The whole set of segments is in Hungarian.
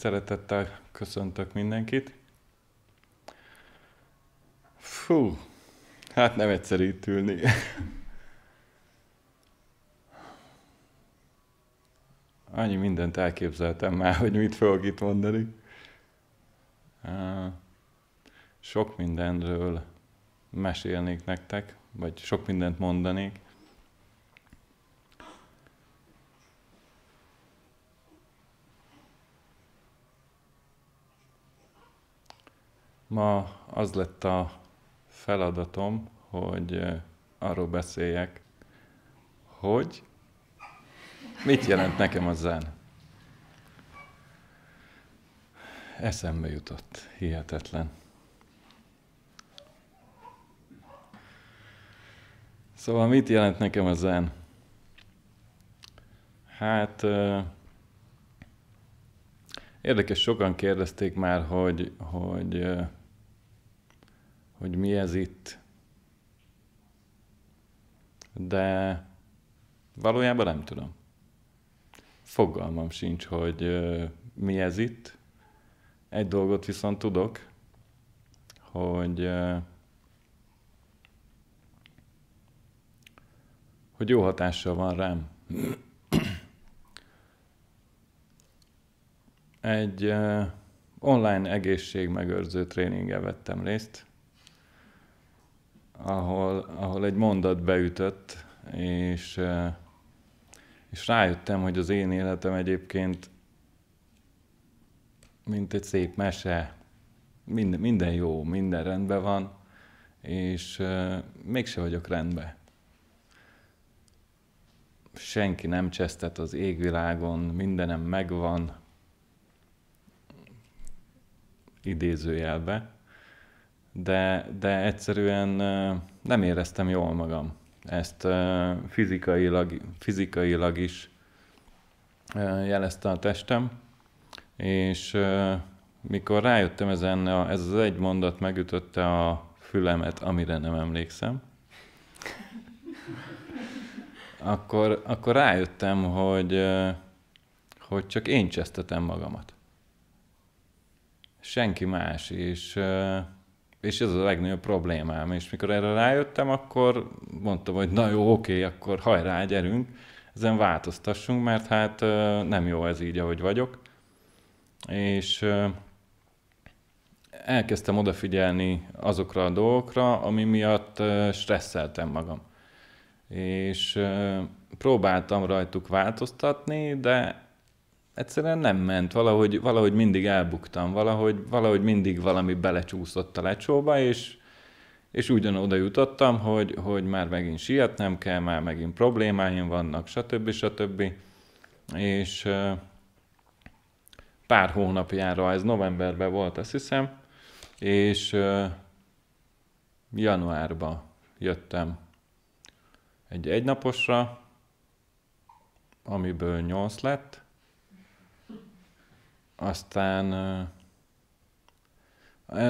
Szeretettel köszöntök mindenkit. Fú, hát nem egyszerű itt ülni. Annyi mindent elképzeltem már, hogy mit fogok itt mondani. Sok mindenről mesélnék nektek, vagy sok mindent mondanék. Ma az lett a feladatom, hogy arról beszéljek, hogy mit jelent nekem a zen. Eszembe jutott, hihetetlen. Szóval mit jelent nekem a zen? Hát érdekes, sokan kérdezték már, hogy, hogy hogy mi ez itt. De valójában nem tudom. Fogalmam sincs, hogy mi ez itt. Egy dolgot viszont tudok, hogy hogy jó hatással van rám. Egy online egészségmegőrző tréningen vettem részt, ahol, ahol egy mondat beütött, és, eh, és rájöttem, hogy az én életem egyébként mint egy szép mese, minden, minden jó, minden rendben van, és eh, mégse vagyok rendben. Senki nem csesztet az égvilágon, mindenem megvan, idézőjelbe de, de egyszerűen nem éreztem jól magam. Ezt fizikailag, fizikailag is jelezte a testem, és mikor rájöttem ezen, ez az egy mondat megütötte a fülemet, amire nem emlékszem, akkor, akkor rájöttem, hogy, hogy csak én csesztetem magamat. Senki más, és és ez a legnagyobb problémám. És mikor erre rájöttem, akkor mondtam, hogy na jó, oké, akkor hajrá, gyerünk, ezen változtassunk, mert hát nem jó ez így, ahogy vagyok. És elkezdtem odafigyelni azokra a dolgokra, ami miatt stresszeltem magam. És próbáltam rajtuk változtatni, de egyszerűen nem ment, valahogy, valahogy mindig elbuktam, valahogy, valahogy mindig valami belecsúszott a lecsóba, és, és ugyanoda jutottam, hogy, hogy már megint sietnem kell, már megint problémáim vannak, stb. stb. És pár hónapjára, ez novemberben volt, azt hiszem, és januárba jöttem egy egynaposra, amiből nyolc lett, aztán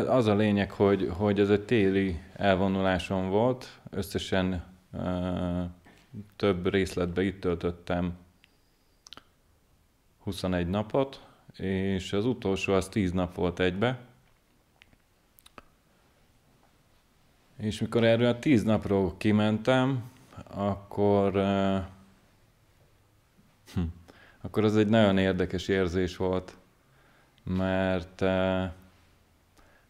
az a lényeg, hogy, hogy ez egy téli elvonulásom volt, összesen több részletbe itt töltöttem 21 napot, és az utolsó az 10 nap volt egybe. És mikor erről a 10 napról kimentem, akkor, hm, akkor az egy nagyon érdekes érzés volt mert eh,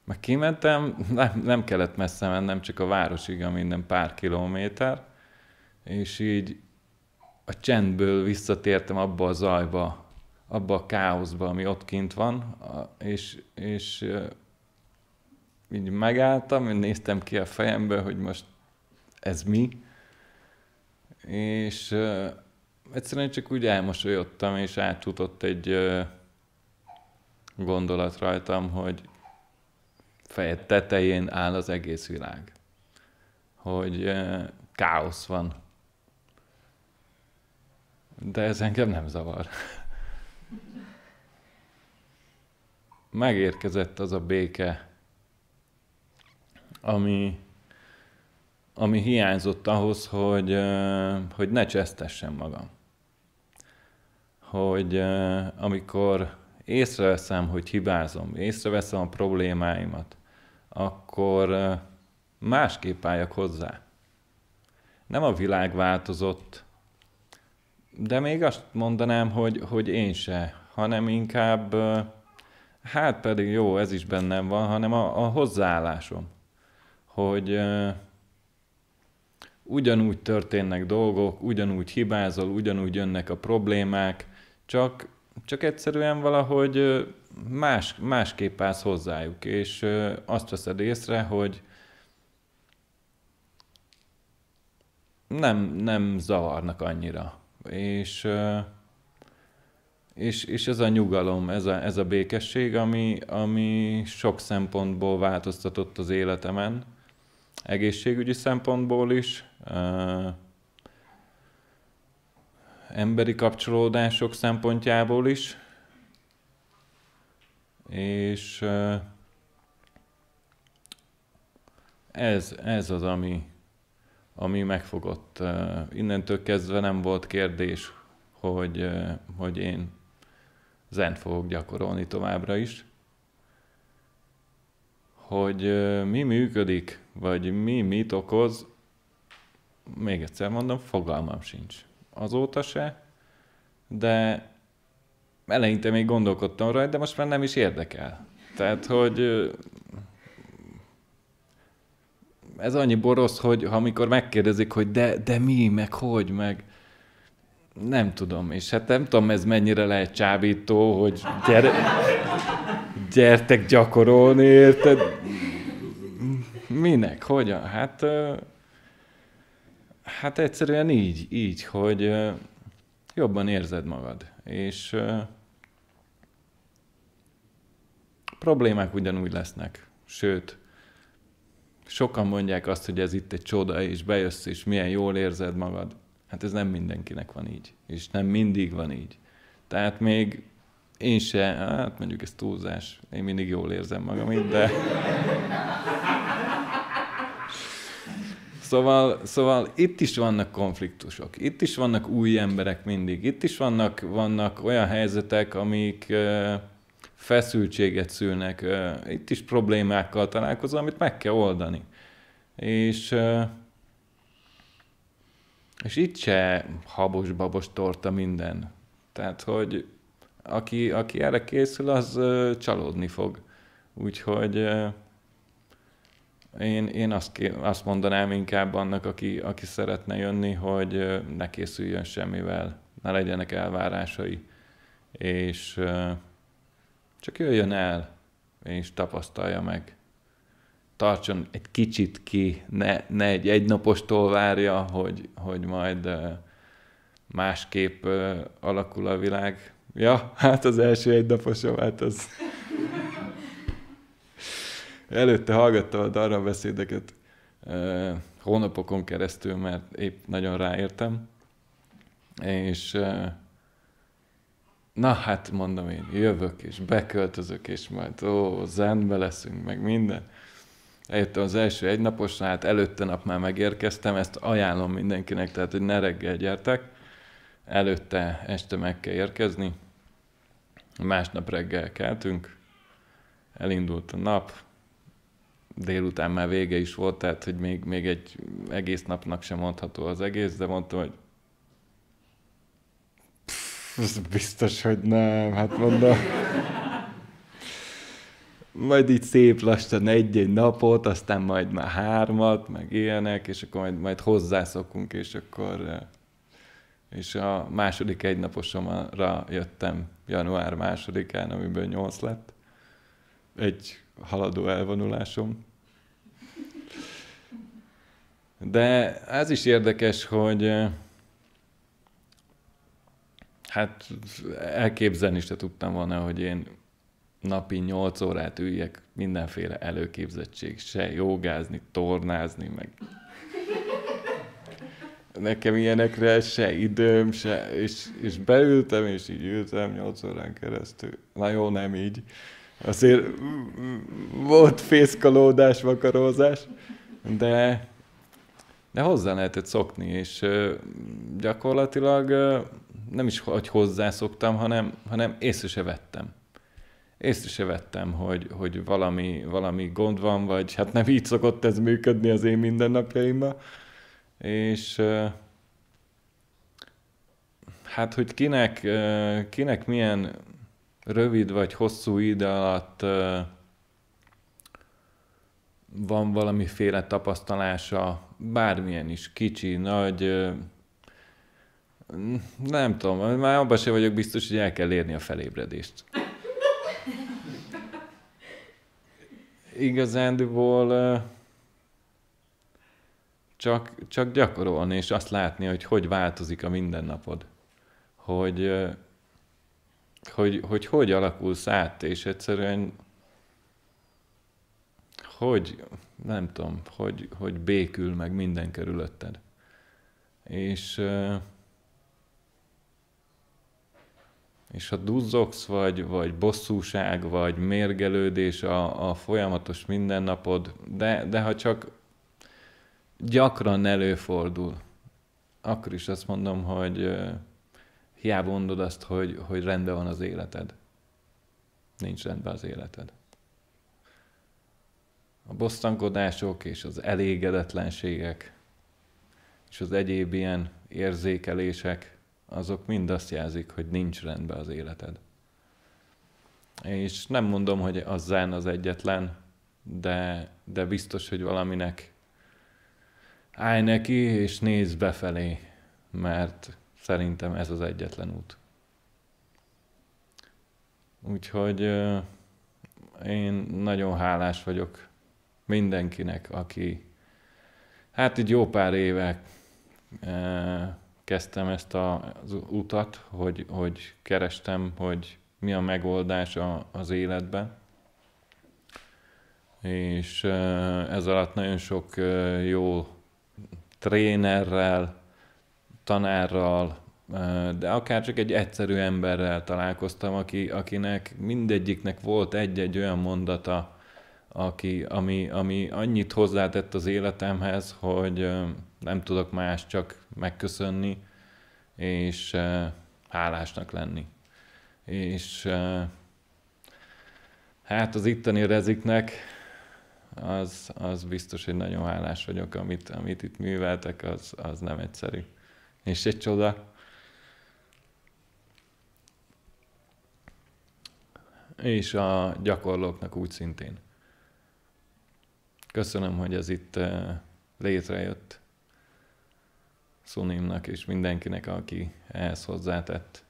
meg kimentem, nem, nem kellett messze mennem, csak a városig, a minden pár kilométer, és így a csendből visszatértem abba a zajba, abba a káoszba, ami ott kint van, és, és eh, így megálltam, néztem ki a fejembe, hogy most ez mi, és eh, egyszerűen csak úgy elmosolyodtam, és átjutott egy gondolat rajtam, hogy feje tetején áll az egész világ. Hogy káosz van. De ez engem nem zavar. Megérkezett az a béke, ami, ami hiányzott ahhoz, hogy, hogy ne csesztessem magam. Hogy amikor észreveszem, hogy hibázom, észreveszem a problémáimat, akkor másképp álljak hozzá. Nem a világ változott, de még azt mondanám, hogy, hogy én se, hanem inkább, hát pedig jó, ez is bennem van, hanem a, a hozzáállásom, hogy ugyanúgy történnek dolgok, ugyanúgy hibázol, ugyanúgy jönnek a problémák, csak csak egyszerűen valahogy más, másképp állsz hozzájuk, és azt veszed észre, hogy nem, nem zavarnak annyira. És, és, és ez a nyugalom, ez a, ez a békesség, ami, ami sok szempontból változtatott az életemen, egészségügyi szempontból is, emberi kapcsolódások szempontjából is, és ez, ez az, ami, ami megfogott. Innentől kezdve nem volt kérdés, hogy, hogy én zent fogok gyakorolni továbbra is. Hogy mi működik, vagy mi mit okoz, még egyszer mondom, fogalmam sincs azóta se, de eleinte még gondolkodtam rajta, de most már nem is érdekel. Tehát, hogy ez annyi borosz, hogy ha amikor megkérdezik, hogy de, de mi, meg hogy, meg nem tudom, és hát nem tudom, ez mennyire lehet csábító, hogy gyere, gyertek gyakorolni, érted? Minek, hogyan? Hát Hát egyszerűen így, így, hogy jobban érzed magad, és problémák ugyanúgy lesznek, sőt, sokan mondják azt, hogy ez itt egy csoda, és bejössz, és milyen jól érzed magad. Hát ez nem mindenkinek van így, és nem mindig van így. Tehát még én se, hát mondjuk ez túlzás, én mindig jól érzem magam itt, de... Szóval, szóval itt is vannak konfliktusok, itt is vannak új emberek mindig, itt is vannak, vannak olyan helyzetek, amik feszültséget szülnek, itt is problémákkal találkozom, amit meg kell oldani. És, és itt se habos-babos torta minden. Tehát, hogy aki, aki erre készül, az csalódni fog. Úgyhogy én, én azt, ké, azt mondanám inkább annak, aki, aki szeretne jönni, hogy ne készüljön semmivel, ne legyenek elvárásai, és csak jöjjön el, és tapasztalja meg. Tartson egy kicsit ki, ne, ne egy egynapostól várja, hogy, hogy majd másképp alakul a világ. Ja, hát az első egynaposom, hát az... Előtte hallgattam a darrabbeszédeket uh, hónapokon keresztül, mert épp nagyon ráértem. És na hát mondom én, jövök és beköltözök, és majd ó, zenbe leszünk, meg minden. Eljöttem az első egynaposra, hát előtte nap már megérkeztem, ezt ajánlom mindenkinek, tehát hogy ne reggel gyertek, előtte este meg kell érkezni. Másnap reggel keltünk, elindult a nap, délután már vége is volt, tehát hogy még, még egy egész napnak sem mondható az egész, de mondtam, hogy ez biztos, hogy nem, hát mondom. Majd így szép lassan egy-egy napot, aztán majd már hármat, meg ilyenek, és akkor majd, majd hozzászokunk, és akkor eh, és a második egynaposomra jöttem január másodikán, amiből nyolc lett. Egy haladó elvonulásom. De ez is érdekes, hogy eh, hát elképzelni se tudtam volna, hogy én napi 8 órát üljek mindenféle előképzettség, se jogázni, tornázni, meg nekem ilyenekre se időm, se, és, és beültem, és így ültem 8 órán keresztül. Na jó, nem így. Azért volt fészkalódás, vakarózás, de de hozzá lehetett szokni, és gyakorlatilag nem is, hogy hozzászoktam, hanem, hanem észre se vettem. Észre se vettem, hogy, hogy valami, valami gond van, vagy hát nem így szokott ez működni az én mindennapjaimban. És hát, hogy kinek, kinek milyen rövid vagy hosszú idő alatt van valamiféle tapasztalása, bármilyen is, kicsi, nagy, nem tudom, már abban sem vagyok biztos, hogy el kell érni a felébredést. Igazándiból csak, csak gyakorolni, és azt látni, hogy hogy változik a mindennapod. Hogy hogy, hogy hogy alakulsz át, és egyszerűen hogy, nem tudom, hogy, hogy békül meg minden körülötted. És, és ha duzzogsz, vagy, vagy bosszúság, vagy mérgelődés a, a folyamatos mindennapod, de, de ha csak gyakran előfordul, akkor is azt mondom, hogy hiába mondod azt, hogy, hogy rendben van az életed. Nincs rendben az életed a bosszankodások és az elégedetlenségek és az egyéb ilyen érzékelések, azok mind azt jelzik, hogy nincs rendben az életed. És nem mondom, hogy az zen az egyetlen, de, de biztos, hogy valaminek állj neki és nézz befelé, mert szerintem ez az egyetlen út. Úgyhogy én nagyon hálás vagyok mindenkinek, aki hát így jó pár éve e, kezdtem ezt a, az utat, hogy, hogy kerestem, hogy mi a megoldás a, az életben. És e, ez alatt nagyon sok e, jó trénerrel, tanárral, e, de akár csak egy egyszerű emberrel találkoztam, aki, akinek mindegyiknek volt egy-egy olyan mondata, aki, ami, ami annyit hozzátett az életemhez, hogy nem tudok más csak megköszönni, és hálásnak lenni. És hát az itteni reziknek az, az biztos, hogy nagyon hálás vagyok, amit, amit itt műveltek, az, az nem egyszerű. És egy csoda. És a gyakorlóknak úgy szintén. Köszönöm, hogy ez itt eh, létrejött Szunimnak és mindenkinek, aki ehhez hozzátett.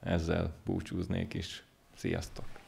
Ezzel búcsúznék is. Sziasztok!